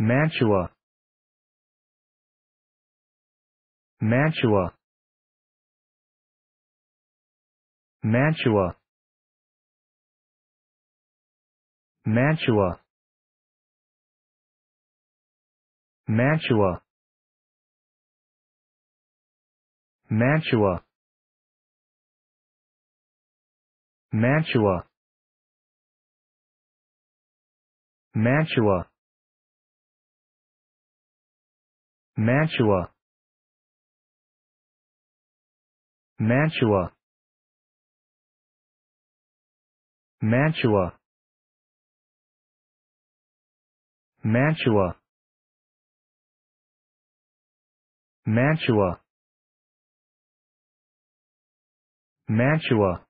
Mantua Mantua Mantua Mantua Mantua Mantua Mantua Mantua Mantua Mantua Mantua Mantua Mantua Mantua